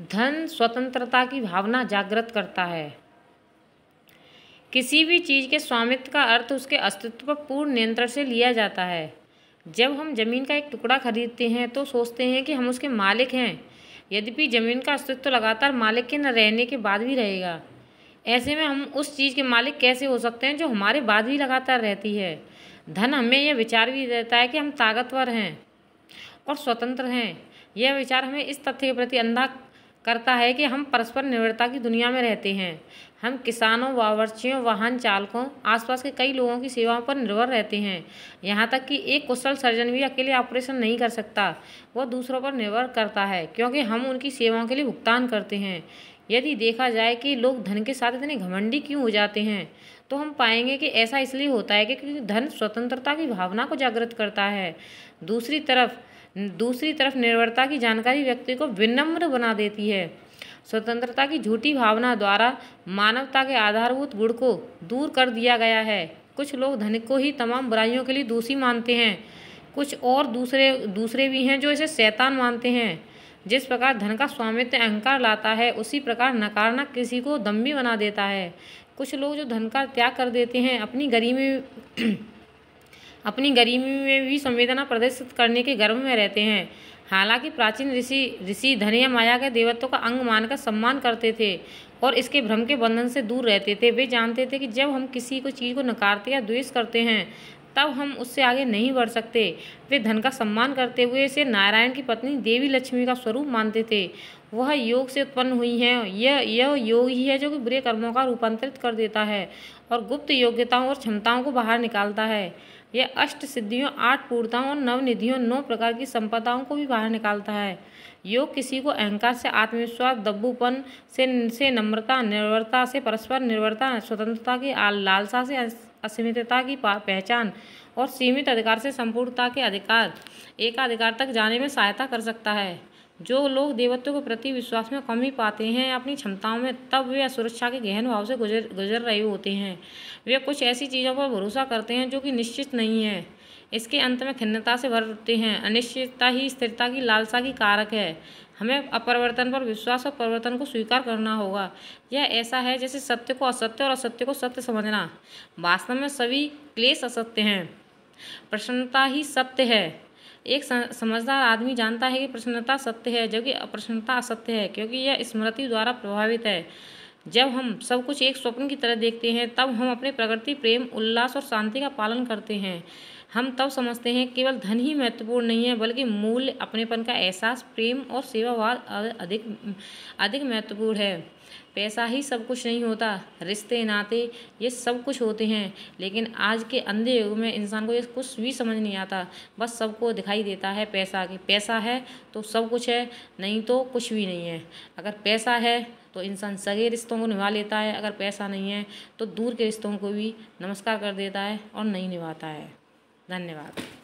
धन स्वतंत्रता की भावना जागृत करता है किसी भी चीज़ के स्वामित्व का अर्थ उसके अस्तित्व पर पूर्ण नियंत्रण से लिया जाता है जब हम ज़मीन का एक टुकड़ा खरीदते हैं तो सोचते हैं कि हम उसके मालिक हैं यद्यपि ज़मीन का अस्तित्व लगातार मालिक के न रहने के बाद भी रहेगा ऐसे में हम उस चीज़ के मालिक कैसे हो सकते हैं जो हमारे बाद भी लगातार रहती है धन हमें यह विचार भी देता है कि हम ताकतवर हैं और स्वतंत्र हैं यह विचार हमें इस तथ्य के प्रति अंधा करता है कि हम परस्पर निर्भरता की दुनिया में रहते हैं हम किसानों बावर्चियों वाहन चालकों आसपास के कई लोगों की सेवाओं पर निर्भर रहते हैं यहाँ तक कि एक कुशल सर्जन भी अकेले ऑपरेशन नहीं कर सकता वह दूसरों पर निर्भर करता है क्योंकि हम उनकी सेवाओं के लिए भुगतान करते हैं यदि देखा जाए कि लोग धन के साथ इतने घमंडी क्यों हो जाते हैं तो हम पाएंगे कि ऐसा इसलिए होता है कि क्योंकि धन स्वतंत्रता की भावना को जागृत करता है दूसरी तरफ दूसरी तरफ निर्भरता की जानकारी व्यक्ति को विनम्र बना देती है स्वतंत्रता की झूठी भावना द्वारा मानवता के आधारभूत गुण को दूर कर दिया गया है कुछ लोग धन को ही तमाम बुराइयों के लिए दोषी मानते हैं कुछ और दूसरे दूसरे भी हैं जो इसे शैतान मानते हैं जिस प्रकार धन का स्वामित्व अहंकार लाता है उसी प्रकार नकारना किसी को दम्भी बना देता है कुछ लोग जो धन का त्याग कर देते हैं अपनी गरीबी अपनी गरीबी में भी संवेदना प्रदर्शित करने के गर्व में रहते हैं हालांकि प्राचीन ऋषि ऋषि धन या माया के देवत्व का अंग मानकर सम्मान करते थे और इसके भ्रम के बंधन से दूर रहते थे वे जानते थे कि जब हम किसी को चीज़ को नकारते या द्वेष करते हैं तब हम उससे आगे नहीं बढ़ सकते वे धन का सम्मान करते हुए इसे नारायण की पत्नी देवी लक्ष्मी का स्वरूप मानते थे वह योग से उत्पन्न हुई हैं यह यह योग ही है जो कि बुरे कर्मों का रूपांतरित कर देता है और गुप्त योग्यताओं और क्षमताओं को बाहर निकालता है यह अष्ट सिद्धियों आठ पूर्णताओं और नव निधियों नौ प्रकार की संपदाओं को भी बाहर निकालता है योग किसी को अहंकार से आत्मविश्वास दब्बूपन से से नम्रता निर्भरता से परस्पर निर्भरता स्वतंत्रता की लालसा से असीमितता की पहचान और सीमित अधिकार से संपूर्णता के अधिकार एकाधिकार तक जाने में सहायता कर सकता है जो लोग देवत्व के प्रति विश्वास में कमी पाते हैं अपनी क्षमताओं में तब वे असुरक्षा के गहन भाव से गुजर गुजर रहे होते हैं वे कुछ ऐसी चीज़ों पर भरोसा करते हैं जो कि निश्चित नहीं है इसके अंत में खिन्नता से भर उठते हैं अनिश्चितता ही स्थिरता की लालसा की कारक है हमें अपरिवर्तन पर विश्वास और परिवर्तन को स्वीकार करना होगा यह ऐसा है जैसे सत्य को असत्य और असत्य को सत्य समझना वास्तव में सभी क्लेश असत्य हैं प्रसन्नता ही सत्य है एक समझदार आदमी जानता है कि प्रसन्नता सत्य है जबकि अप्रसन्नता असत्य है क्योंकि यह स्मृति द्वारा प्रभावित है जब हम सब कुछ एक स्वप्न की तरह देखते हैं तब हम अपने प्रकृति प्रेम उल्लास और शांति का पालन करते हैं हम तब समझते हैं केवल धन ही महत्वपूर्ण नहीं है बल्कि मूल्य अपनेपन का एहसास प्रेम और सेवाभाव अधिक अधिक महत्वपूर्ण है पैसा ही सब कुछ नहीं होता रिश्ते नाते ये सब कुछ होते हैं लेकिन आज के अंधे युग में इंसान को ये कुछ भी समझ नहीं आता बस सबको दिखाई देता है पैसा कि पैसा है तो सब कुछ है नहीं तो कुछ भी नहीं है अगर पैसा है तो इंसान सगे रिश्तों को निभा लेता है अगर पैसा नहीं है तो दूर के रिश्तों को भी नमस्कार कर देता है और नहीं निभाता है धन्यवाद